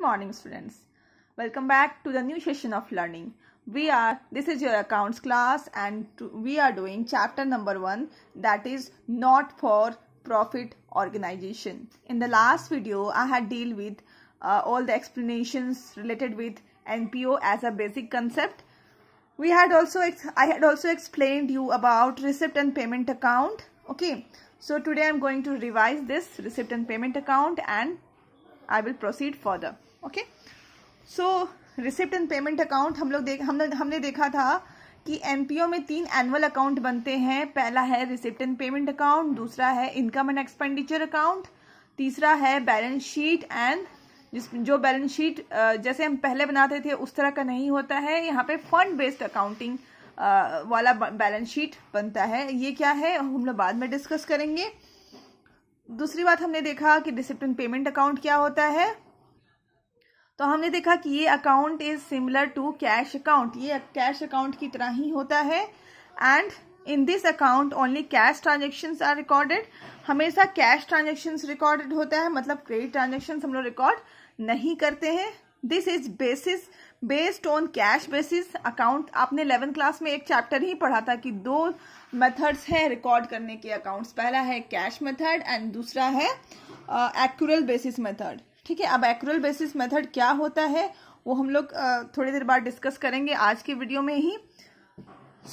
Good morning students. Welcome back to the new session of learning. We are, this is your accounts class and we are doing chapter number 1 that is not for profit organization. In the last video I had deal with uh, all the explanations related with NPO as a basic concept. We had also, I had also explained you about receipt and payment account. Okay. So today I am going to revise this receipt and payment account and I will proceed further. Okay so receipt and payment account हम लोग देख हमने हमने देखा था कि NPO में तीन एनुअल अकाउंट बनते हैं पहला है रिसिप्ट एंड पेमेंट अकाउंट दूसरा है इनकम एंड एक्सपेंडिचर अकाउंट तीसरा है बैलेंस शीट एंड जिस जो बैलेंस शीट जैसे हम पहले बनाते थे उस तरह का नहीं होता है यहाँ पे फंड बेस्ड अकाउंटिंग वाला बैलेंस शीट बनता है ये क्या है हम लोग बाद में डिस्कस करेंगे दूसरी बात हमने देखा कि डिसिप्लिन पेमेंट अकाउंट क्या होता है तो हमने देखा कि ये account is similar to cash account ये कैश अकाउंट की तरह ही होता है and in this account only cash transaction are recorded हमेशा कैश ट्रांजेक्शन रिकॉर्डेड होता है मतलब क्रेडिट ट्रांजेक्शन हम लोग रिकॉर्ड नहीं करते हैं this is basis based on cash basis account आपने इलेवेंथ क्लास में एक चैप्टर ही पढ़ा था कि दो मेथड्स हैं रिकॉर्ड करने के अकाउंट्स पहला है कैश मेथड एंड दूसरा है एक्यूरल बेसिस मेथड ठीक है अब एक्रल बेसिस मेथड क्या होता है वो हम लोग थोड़ी देर बाद डिस्कस करेंगे आज की वीडियो में ही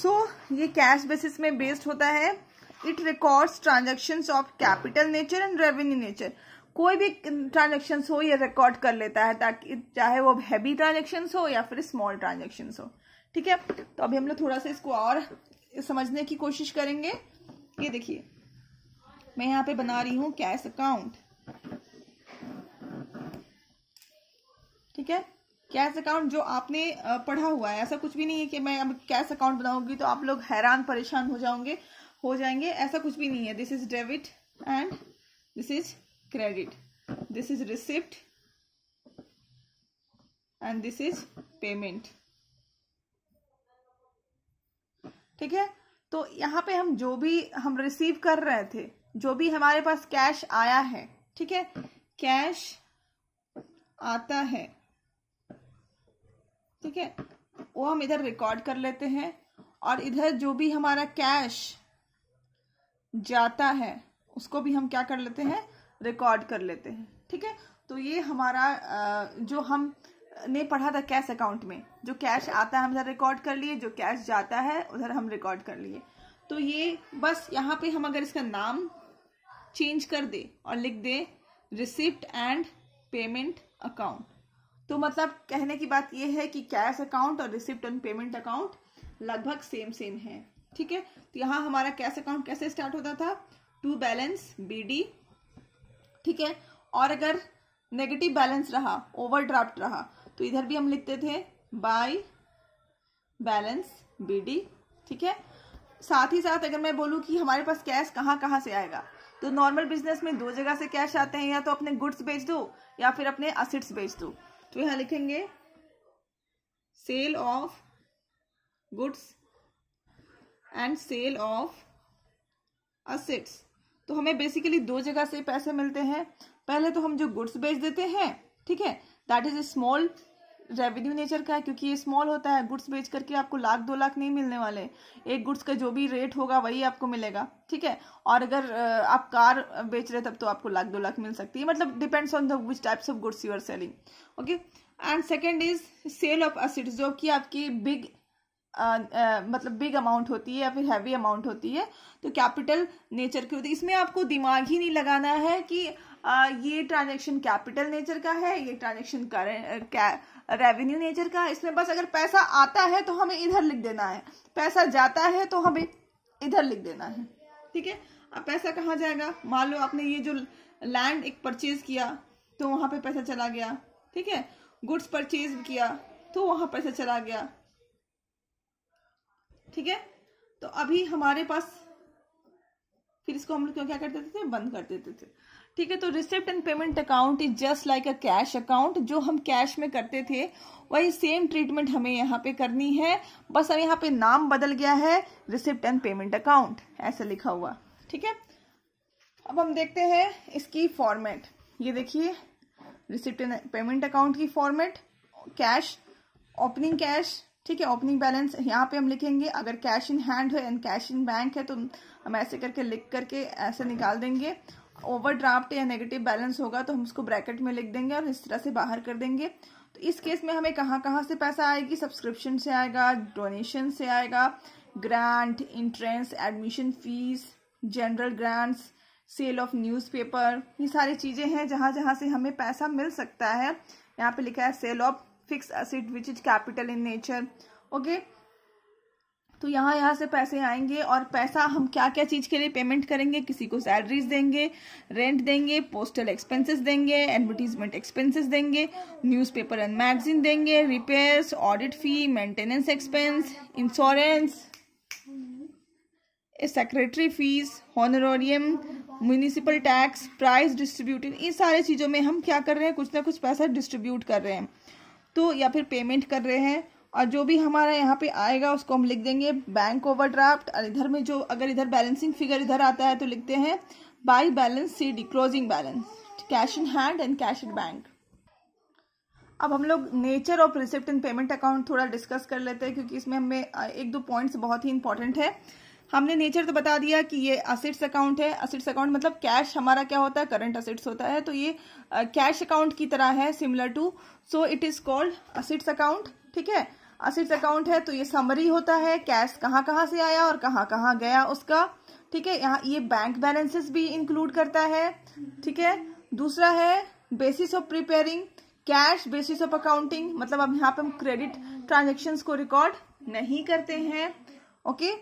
सो so, ये कैश बेसिस में बेस्ड होता है it records transaction of capital nature and revenue nature कोई भी ट्रांजेक्शन हो ये रिकॉर्ड कर लेता है ताकि चाहे वो हैवी ट्रांजेक्शन हो या फिर स्मॉल ट्रांजेक्शन हो ठीक है तो अभी हम लोग थोड़ा सा इसको और समझने की कोशिश करेंगे ये देखिए मैं यहाँ पे बना रही हूँ कैश अकाउंट ठीक है कैश अकाउंट जो आपने पढ़ा हुआ है ऐसा कुछ भी नहीं है कि मैं अब कैश अकाउंट बनाऊंगी तो आप लोग हैरान परेशान हो जाओगे हो जाएंगे ऐसा कुछ भी नहीं है this is debit and this is credit this is receipt and this is payment ठीक है तो यहां पे हम जो भी हम रिसीव कर रहे थे जो भी हमारे पास कैश आया है ठीक है कैश आता है ठीक है वो हम इधर रिकॉर्ड कर लेते हैं और इधर जो भी हमारा कैश जाता है उसको भी हम क्या कर लेते हैं रिकॉर्ड कर लेते हैं ठीक है तो ये हमारा जो हम ने पढ़ा था कैश अकाउंट में जो कैश आता है हम इधर रिकॉर्ड कर लिए जो कैश जाता है उधर हम रिकॉर्ड कर लिए तो ये बस यहाँ पे हम अगर इसका नाम चेंज कर दे और लिख दे रिसिप्ट एंड पेमेंट अकाउंट तो मतलब कहने की बात यह है कि कैश अकाउंट और रिसिप्ट ऑन पेमेंट अकाउंट लगभग सेम सेम है ठीक है तो यहाँ हमारा कैश अकाउंट कैसे स्टार्ट होता था टू बैलेंस बी ठीक है और अगर नेगेटिव बैलेंस रहा ओवरड्राफ्ट रहा तो इधर भी हम लिखते थे बाय बैलेंस बी ठीक है साथ ही साथ अगर मैं बोलूं कि हमारे पास कैश कहाँ कहाँ से आएगा तो नॉर्मल बिजनेस में दो जगह से कैश आते हैं या तो अपने गुड्स बेच दो या फिर अपने असिट्स बेच दो तो यहां लिखेंगे sale of goods and sale of assets तो हमें बेसिकली दो जगह से पैसे मिलते हैं पहले तो हम जो गुड्स बेच देते हैं ठीक है that is a small revenue nature का है क्योंकि ये स्मॉल होता है गुड्स बेच करके आपको लाख दो लाख नहीं मिलने वाले एक गुड्स का जो भी रेट होगा वही आपको मिलेगा ठीक है और अगर आप कार बेच रहे तब तो आपको लाख दो लाख मिल सकती है मतलब depends on the which types of goods you are selling okay and second is sale of assets जो कि आपकी बिग Uh, uh, मतलब बिग अमाउंट होती है या फिर हैवी अमाउंट होती है तो कैपिटल नेचर की होती है इसमें आपको दिमाग ही नहीं लगाना है कि uh, ये ट्रांजेक्शन कैपिटल नेचर का है ये ट्रांजेक्शन ट्रांजैक्शन रेवेन्यू नेचर का इसमें बस अगर पैसा आता है तो हमें इधर लिख देना है पैसा जाता है तो हमें इधर लिख देना है ठीक है अब पैसा कहाँ जाएगा मान लो आपने ये जो लैंड एक परचेज किया तो वहां पे पैसा चला गया ठीक है गुड्स परचेज किया तो वहां पैसा चला गया ठीक है तो अभी हमारे पास फिर इसको हम लोग क्या कर देते थे बंद कर देते थे ठीक है तो receipt and payment account is just like a cash account जो हम कैश में करते थे वही सेम ट्रीटमेंट हमें यहाँ पे करनी है बस अब यहाँ पे नाम बदल गया है रिसिप्ट एंड पेमेंट अकाउंट ऐसा लिखा हुआ ठीक है अब हम देखते हैं इसकी फॉर्मेट ये देखिए रिसिप्ट एंड पेमेंट अकाउंट की फॉर्मेट कैश ओपनिंग कैश ठीक है ओपनिंग बैलेंस यहाँ पे हम लिखेंगे अगर कैश इन हैंड है एंड कैश इन बैंक है तो हम ऐसे करके लिख करके ऐसे निकाल देंगे ओवर ड्राफ्ट या नेगेटिव बैलेंस होगा तो हम उसको ब्रैकेट में लिख देंगे और इस तरह से बाहर कर देंगे तो इस केस में हमें कहाँ कहाँ से पैसा आएगी सब्सक्रिप्शन से आएगा डोनेशन से आएगा grant entrance admission fees general grants sale of newspaper ये सारी चीज़ें हैं जहाँ जहाँ से हमें पैसा मिल सकता है यहाँ पे लिखा है sale of fix asset which is capital in nature okay तो यहाँ यहाँ से पैसे आएंगे और पैसा हम क्या क्या चीज़ के लिए पेमेंट करेंगे किसी को सैलरीज देंगे रेंट देंगे पोस्टल एक्सपेंसेस देंगे एडवर्टीजमेंट एक्सपेंसेस देंगे न्यूज़पेपर एंड मैगजीन देंगे repairs audit fee maintenance expense insurance secretary fees honorarium municipal tax price distributing इन सारे चीज़ों में हम क्या कर रहे हैं कुछ ना कुछ पैसा डिस्ट्रीब्यूट कर रहे हैं तो या फिर पेमेंट कर रहे हैं और जो भी हमारा यहाँ पे आएगा उसको हम लिख देंगे बैंक ओवरड्राफ्ट और इधर में जो अगर इधर बैलेंसिंग फिगर इधर आता है तो लिखते हैं by balance C D closing balance cash in hand and cash in bank अब हम लोग nature of receipt and payment account थोड़ा डिस्कस कर लेते हैं क्योंकि इसमें हमें एक दो पॉइंट्स बहुत ही इंपॉर्टेंट है हमने नेचर तो बता दिया कि ये असिट्स अकाउंट है असिट्स अकाउंट मतलब कैश हमारा क्या होता है करंट असिट्स होता है तो ये कैश अकाउंट की तरह है similar to so it is called assets account ठीक है असिट्स अकाउंट है तो ये समरी होता है कैश कहाँ कहाँ से आया और कहाँ कहाँ गया उसका ठीक है यहाँ ये बैंक बैलेंसेस भी इंक्लूड करता है ठीक है दूसरा है basis of preparing cash basis of accounting मतलब अब यहाँ पे हम क्रेडिट ट्रांजेक्शन को रिकॉर्ड नहीं करते हैं okay okay?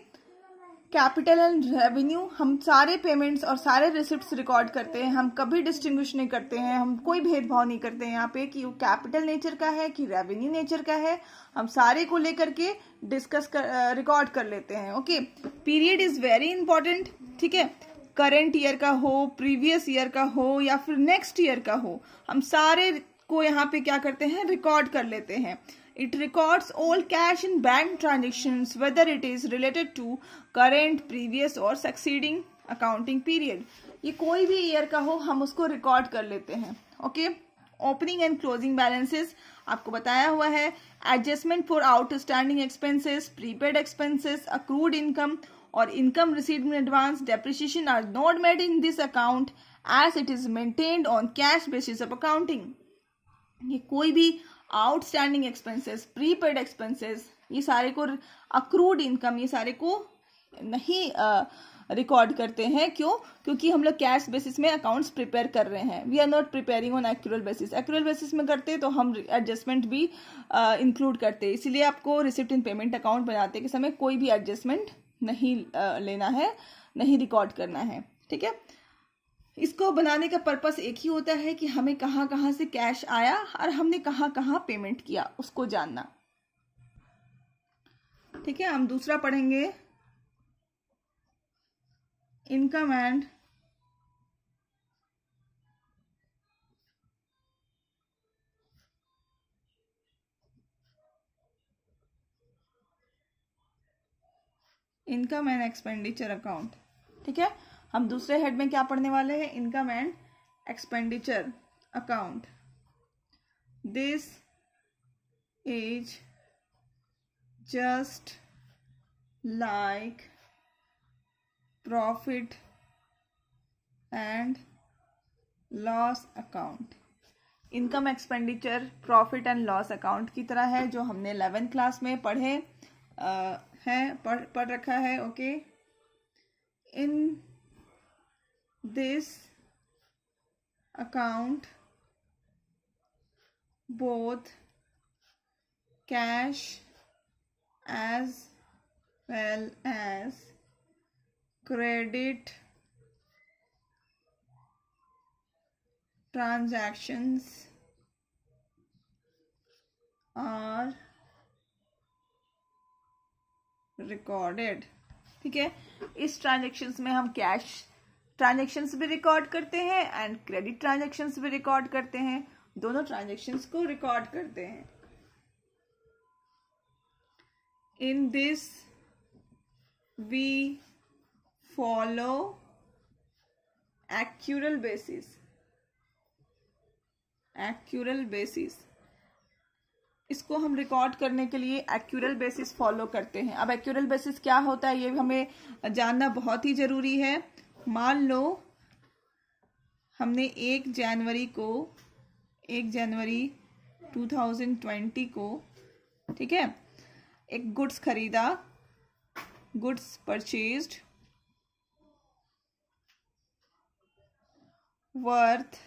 Capital and revenue हम सारे पेमेंट्स और सारे रिसिप्ट रिकॉर्ड करते हैं हम कभी डिस्टिंग्विश नहीं करते हैं हम कोई भेदभाव नहीं करते हैं यहाँ पे कि वो कैपिटल नेचर का है कि रेवेन्यू नेचर का है हम सारे को लेकर के डिस्कस कर रिकॉर्ड कर लेते हैं okay period is very important ठीक है करंट ईयर का हो प्रीवियस ईयर का हो या फिर नेक्स्ट ईयर का हो हम सारे को यहाँ पे क्या करते हैं रिकॉर्ड कर लेते हैं It records all cash in bank transactions whether it is related to current, previous or succeeding accounting period. ye koi bhi year ka ho hum usko record kar lete hain okay opening and closing balances आपको बताया हुआ है adjustment for outstanding expenses prepaid expenses accrued income और income receive in advance depreciation are not made in this account as it is maintained on cash basis of accounting ये कोई भी outstanding expenses prepaid expenses ये सारे को accrued income ये सारे को नहीं रिकॉर्ड करते हैं क्यों क्योंकि हम लोग कैश बेसिस में अकाउंट्स प्रिपेयर कर रहे हैं we are not preparing on actual basis actual basis में करते तो हम एडजस्टमेंट भी इंक्लूड करते इसीलिए आपको रिसिप्ट इन पेमेंट अकाउंट बनाते के समय कोई भी एडजस्टमेंट नहीं uh, लेना है नहीं रिकॉर्ड करना है ठीक है इसको बनाने का पर्पस एक ही होता है कि हमें कहाँ कहाँ से कैश आया और हमने कहाँ कहाँ पेमेंट किया उसको जानना ठीक है हम दूसरा पढ़ेंगे income and income and expenditure account ठीक है हम दूसरे हेड में क्या पढ़ने वाले हैं income and expenditure account this is just like profit and loss account income expenditure profit and loss account की तरह है जो हमने इलेवेंथ क्लास में पढ़े आ, है पढ़ पढ़ रखा है okay in this account both cash as well as credit transactions are recorded ठीक है इस ट्रांजेक्शन में हम कैश ट्रांजेक्शन्स भी रिकॉर्ड करते हैं एंड क्रेडिट ट्रांजेक्शन्स भी रिकॉर्ड करते हैं दोनों ट्रांजेक्शन्स को रिकॉर्ड करते हैं in this we follow accrual basis accrual basis इसको हम रिकॉर्ड करने के लिए एक्यूरल बेसिस फॉलो करते हैं अब एक्यूरल बेसिस क्या होता है ये हमें जानना बहुत ही ज़रूरी है मान लो हमने एक जनवरी को एक जनवरी 2020 को ठीक है एक गुड्स खरीदा goods purchased worth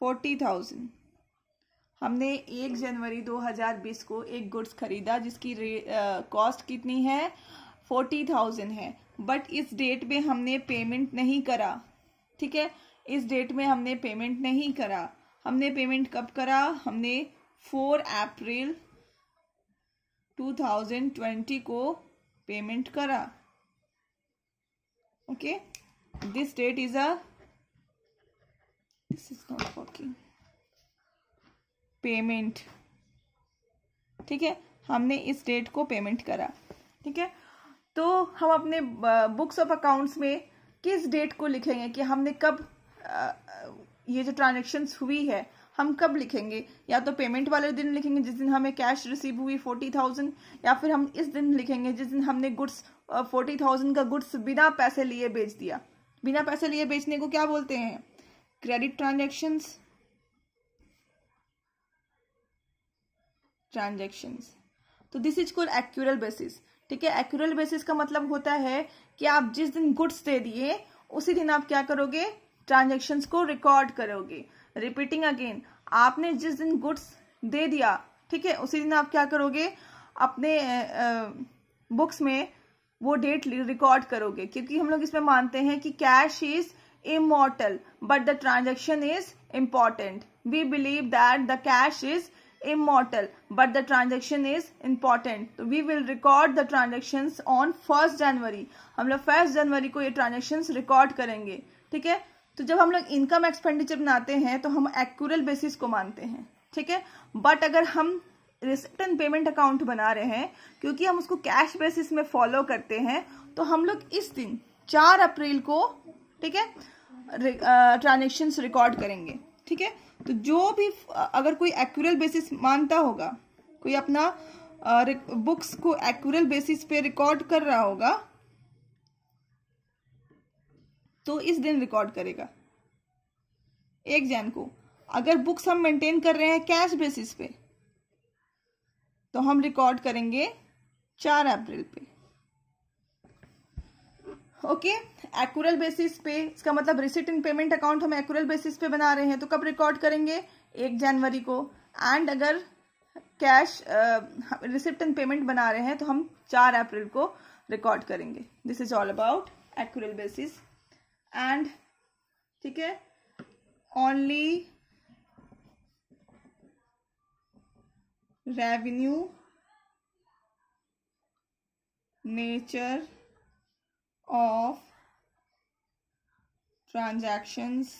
forty thousand हमने एक जनवरी 2020 को एक गुड्स खरीदा जिसकी कॉस्ट कितनी है फोर्टी थाउजेंड है बट इस डेट पे हमने पेमेंट नहीं करा ठीक है इस डेट में हमने पेमेंट नहीं करा हमने पेमेंट कब करा हमने फोर अप्रैल 2020 को पेमेंट करा okay this date is a this is not working payment ठीक है हमने इस डेट को पेमेंट करा ठीक है तो हम अपने बुक्स ऑफ अकाउंट्स में किस डेट को लिखेंगे कि हमने कब ये जो ट्रांजेक्शन्स हुई है हम कब लिखेंगे या तो पेमेंट वाले दिन लिखेंगे जिस दिन हमें कैश रिसीव हुई फोर्टी थाउजेंड या फिर हम इस दिन लिखेंगे जिस दिन हमने गुड्स फोर्टी थाउजेंड का गुड्स बिना पैसे लिए बेच दिया बिना पैसे लिए बेचने को क्या बोलते हैं क्रेडिट ट्रांजेक्शन्स ट्रांजेक्शन्स तो this is call accrual basis ठीक है एक्यूरल बेसिस का मतलब होता है कि आप जिस दिन गुड्स दे दिए उसी दिन आप क्या करोगे ट्रांजेक्शन को रिकॉर्ड करोगे रिपीटिंग अगेन आपने जिस दिन गुड्स दे दिया ठीक है उसी दिन आप क्या करोगे अपने बुक्स में वो डेट रिकॉर्ड करोगे क्योंकि हम लोग इसमें मानते हैं कि cash is immortal but the transaction is important we believe that the cash is immortal but the transaction is important so we will record the transactions on 1st january hum log 1st january ko ye transactions record karenge theek hai to jab hum log income expenditure banate hain to hum accrual basis ko mante hain theek hai but agar hum receipt and payment account बना रहे हैं क्योंकि हम उसको cash basis में follow करते हैं तो हम लोग इस दिन चार अप्रैल को ठीक है ट्रांजेक्शन्स रिकॉर्ड करेंगे ठीक है तो जो भी अगर कोई एक्यूरल बेसिस मानता होगा कोई अपना बुक्स को एक्यूरल बेसिस पे रिकॉर्ड कर रहा होगा तो इस दिन रिकॉर्ड करेगा एक जैन को अगर बुक्स हम मेंटेन कर रहे हैं कैश बेसिस पे तो हम रिकॉर्ड करेंगे चार अप्रैल पे ओके एक्यूरल बेसिस पे इसका मतलब रिसिट इन पेमेंट अकाउंट हम एक्यूरल बेसिस पे बना रहे हैं तो कब रिकॉर्ड करेंगे एक जनवरी को एंड अगर कैश रिसिप्ट एंड पेमेंट बना रहे हैं तो हम चार अप्रैल को रिकॉर्ड करेंगे this is all about accrual basis and ठीक है only revenue nature of transactions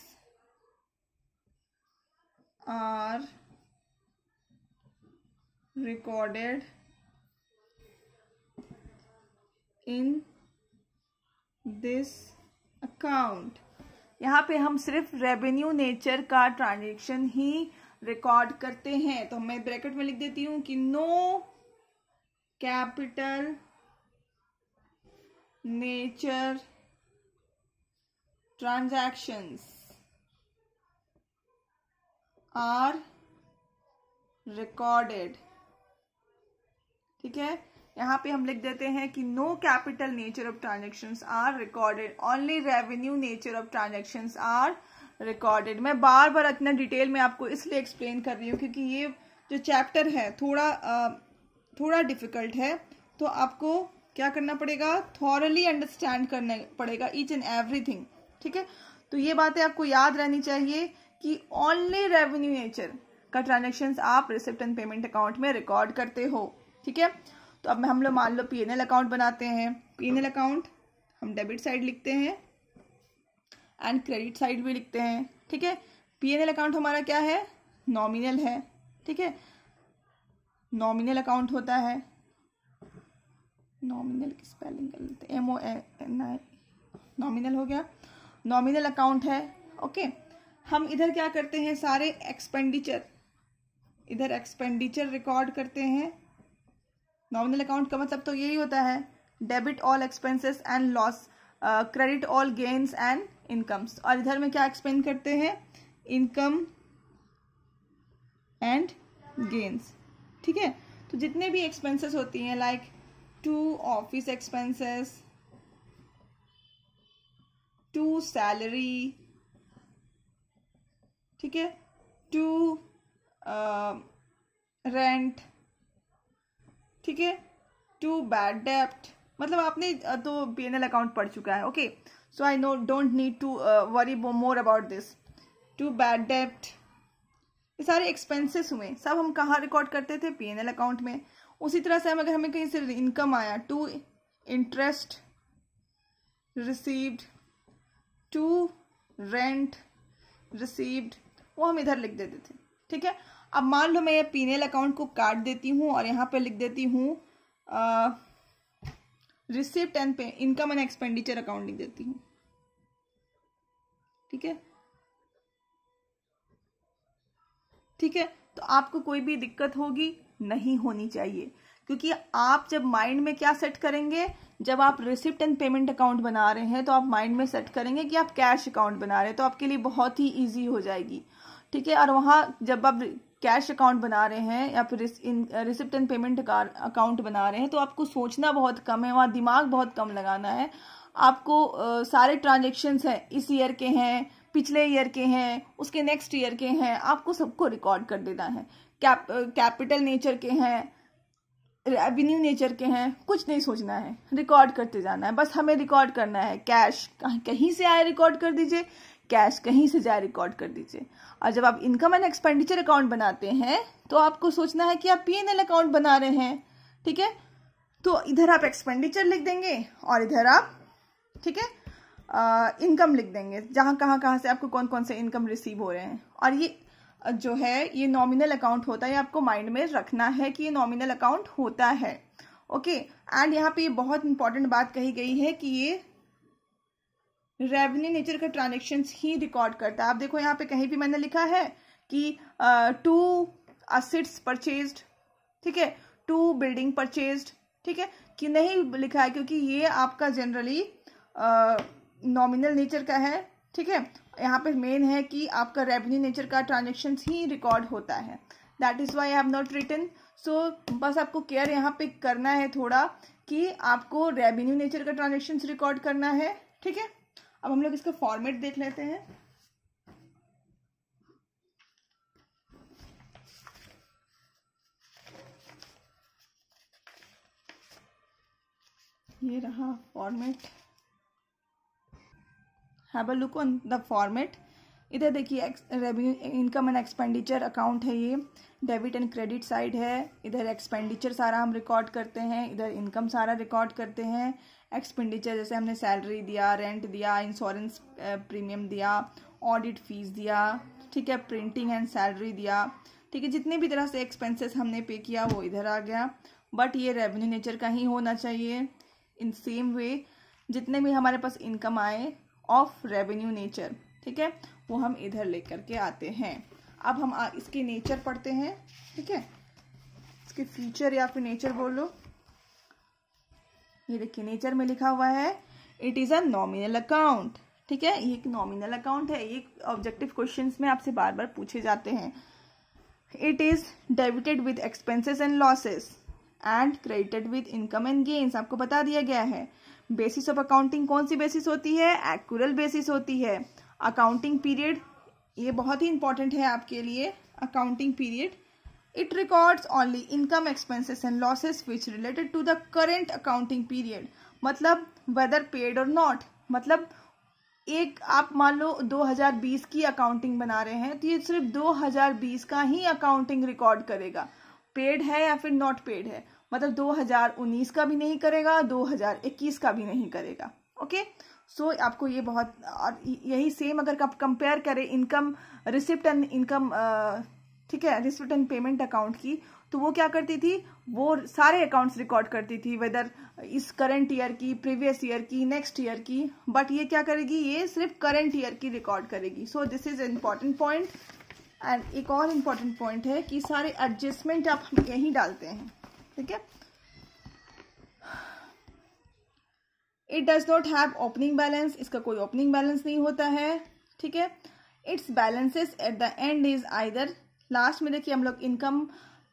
are recorded in this account यहाँ पे हम सिर्फ रेवेन्यू नेचर का ट्रांजेक्शन ही रिकॉर्ड करते हैं तो मैं ब्रैकेट में लिख देती हूँ कि no capital nature transactions are recorded ठीक है यहां पे हम लिख देते हैं कि no capital nature of transactions are recorded only revenue nature of transactions are recorded मैं बार बार इतना डिटेल में आपको इसलिए एक्सप्लेन कर रही हूँ क्योंकि ये जो चैप्टर है थोड़ा थोड़ा डिफिकल्ट है तो आपको क्या करना पड़ेगा थॉरली अंडरस्टैंड करना पड़ेगा ईच एंड एवरीथिंग ठीक है तो ये बातें आपको याद रहनी चाहिए कि ओनली रेवेन्यू नेचर का ट्रांजेक्शन आप रिसिप्ट एंड पेमेंट अकाउंट में रिकॉर्ड करते हो ठीक है तो अब हम लोग मान लो पी अकाउंट बनाते हैं पी अकाउंट हम डेबिट साइड लिखते हैं एंड क्रेडिट साइड भी लिखते हैं ठीक है पी अकाउंट हमारा क्या है नॉमिनल है ठीक है नॉमिनल अकाउंट होता है नॉमिनल की स्पेलिंग कर लेते M O N I nominal हो गया नॉमिनल अकाउंट है ओके हम इधर क्या करते हैं सारे एक्सपेंडिचर इधर एक्सपेंडिचर रिकॉर्ड करते हैं नॉमिनल अकाउंट का मतलब तो यही होता है debit all expenses and loss credit all gains and incomes और इधर में क्या एक्सपेंड करते हैं इनकम एंड गेन्स ठीक है तो जितने भी एक्सपेंसेस होती हैं like like to office expenses to salary ठीक है टू रेंट ठीक है टू बैड डेप्ट मतलब आपने तो पी एन एल अकाउंट पढ़ चुका है okay so I no don't need to worry more about this to bad डेप्ट ये सारे एक्सपेंसेस हुए सब हम कहाँ रिकॉर्ड करते थे पी अकाउंट में उसी तरह से हम अगर हमें कहीं से इनकम आया to interest received to rent received वो हम इधर लिख देते थे ठीक है अब मान लो मैं ये पीनेल अकाउंट को काट देती हूँ और यहाँ पर लिख देती हूँ receipt and pay income and expenditure account लिख देती हूँ ठीक है ठीक है तो आपको कोई भी दिक्कत होगी नहीं होनी चाहिए क्योंकि आप जब माइंड में क्या सेट करेंगे जब आप रिसिप्ट एंड पेमेंट अकाउंट बना रहे हैं तो आप माइंड में सेट करेंगे कि आप कैश अकाउंट बना रहे हैं तो आपके लिए बहुत ही ईजी हो जाएगी ठीक है और वहाँ जब आप कैश अकाउंट बना रहे हैं या फिर रिसिप्ट एंड पेमेंट अकाउंट बना रहे हैं तो आपको सोचना बहुत कम है वहाँ दिमाग बहुत कम लगाना है आपको सारे ट्रांजेक्शन्स हैं इस ईयर के हैं पिछले ईयर के हैं उसके नेक्स्ट ईयर के हैं आपको सबको रिकॉर्ड कर देना है कैप कैपिटल नेचर के हैं रेवेन्यू नेचर के हैं कुछ नहीं सोचना है रिकॉर्ड करते जाना है बस हमें रिकॉर्ड करना है कैश कहीं से आए रिकॉर्ड कर दीजिए कैश कहीं से जाए रिकॉर्ड कर दीजिए और जब आप इनकम एंड एक्सपेंडिचर अकाउंट बनाते हैं तो आपको सोचना है कि आप पी अकाउंट बना रहे हैं ठीक है तो इधर आप एक्सपेंडिचर लिख देंगे और इधर आप ठीक है इनकम लिख देंगे जहाँ कहाँ कहाँ से आपको कौन कौन से इनकम रिसीव हो रहे हैं और ये जो है ये नॉमिनल अकाउंट होता है आपको माइंड में रखना है कि ये नॉमिनल अकाउंट होता है ओके एंड यहाँ पे ये बहुत इंपॉर्टेंट बात कही गई है कि ये रेवेन्यू नेचर का ट्रांजेक्शन ही रिकॉर्ड करता है आप देखो यहाँ पे कहीं भी मैंने लिखा है कि टू असिट्स परचेज्ड ठीक है टू बिल्डिंग परचेज्ड ठीक है कि नहीं लिखा है क्योंकि ये आपका जनरली नॉमिनल नेचर का है ठीक है यहाँ पे मेन है कि आपका रेवेन्यू नेचर का ट्रांजेक्शन ही रिकॉर्ड होता है that is why I have not return so बस आपको केयर यहाँ पे करना है थोड़ा कि आपको रेवेन्यू नेचर का ट्रांजेक्शन रिकॉर्ड करना है ठीक है अब हम लोग इसका फॉर्मेट देख लेते हैं ये रहा format have a look on the format इधर देखिए revenue income and expenditure account है ये डेबिट एंड क्रेडिट साइड है इधर एक्सपेंडिचर सारा हम रिकॉर्ड करते हैं इधर इनकम सारा रिकॉर्ड करते हैं एक्सपेंडिचर जैसे हमने सैलरी दिया रेंट दिया इंश्योरेंस प्रीमियम दिया ऑडिट फीस दिया ठीक है प्रिंटिंग एंड सैलरी दिया ठीक है जितने भी तरह से एक्सपेंसेस हमने पे किया वो इधर आ गया बट ये रेवेन्यू नेचर का ही होना चाहिए इन सेम वे जितने भी हमारे पास इनकम आए ऑफ रेवेन्यू नेचर ठीक है वो हम इधर लेकर के आते हैं अब हम आ, इसकी नेचर पढ़ते हैं ठीक है इसके फीचर या फिर नेचर बोल लो ये देखिए नेचर में लिखा हुआ है it is a nominal account ठीक है ये एक नॉमिनल अकाउंट है ये ऑब्जेक्टिव क्वेश्चन में आपसे बार बार पूछे जाते हैं it is debited with expenses and losses and credited with income and gains आपको बता दिया गया है बेसिस ऑफ अकाउंटिंग कौन सी बेसिस होती है एक्यूरल बेसिस होती है अकाउंटिंग पीरियड ये बहुत ही इंपॉर्टेंट है आपके लिए accounting period it records only income expenses and losses which related to the current accounting period मतलब वेदर पेड और नॉट मतलब एक आप मान लो 2020 की अकाउंटिंग बना रहे हैं तो ये सिर्फ 2020 का ही अकाउंटिंग रिकॉर्ड करेगा पेड है या फिर नॉट पेड है मतलब 2019 का भी नहीं करेगा 2021 का भी नहीं करेगा ओके सो so, आपको ये बहुत और यही सेम अगर आप कंपेयर करें इनकम रिसिप्ट एंड इनकम ठीक है रिसिप्ट एंड पेमेंट अकाउंट की तो वो क्या करती थी वो सारे अकाउंट्स रिकॉर्ड करती थी वेदर इस करंट ईयर की प्रीवियस ईयर की नेक्स्ट ईयर की बट ये क्या करेगी ये सिर्फ करंट ईयर की रिकॉर्ड करेगी so this is important point and एक और इम्पॉर्टेंट पॉइंट है कि सारे एडजस्टमेंट आप यहीं डालते हैं ठीक है it does not have opening balance इसका कोई ओपनिंग बैलेंस नहीं होता है ठीक है it's balances at the end is either last में देखिए हम लोग income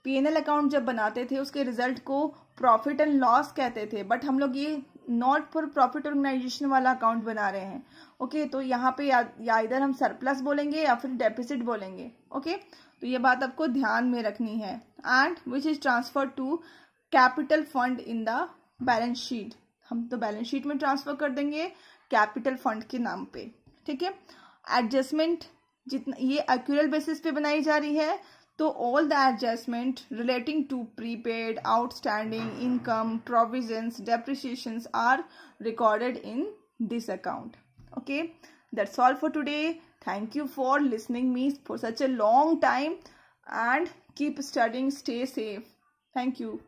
P N L account जब बनाते थे उसके रिजल्ट को प्रॉफिट एंड लॉस कहते थे बट हम लोग ये नॉट फॉर प्रॉफिट ऑर्गेनाइजेशन वाला अकाउंट बना रहे हैं ओके okay, तो यहाँ पे या, इधर हम सरप्लस बोलेंगे या फिर डेफिसिट बोलेंगे ओके okay? तो ये बात आपको ध्यान में रखनी है and which is transfer to capital fund in the balance sheet हम तो बैलेंस शीट में ट्रांसफर कर देंगे कैपिटल फंड के नाम पे ठीक है एडजस्टमेंट जितना ये एक्यूरल बेसिस पे बनाई जा रही है So all the adjustment relating to prepaid, outstanding, income, provisions, depreciations are recorded in this account. Okay, that's all for today. Thank you for listening me for such a long time and keep studying. Stay safe. Thank you.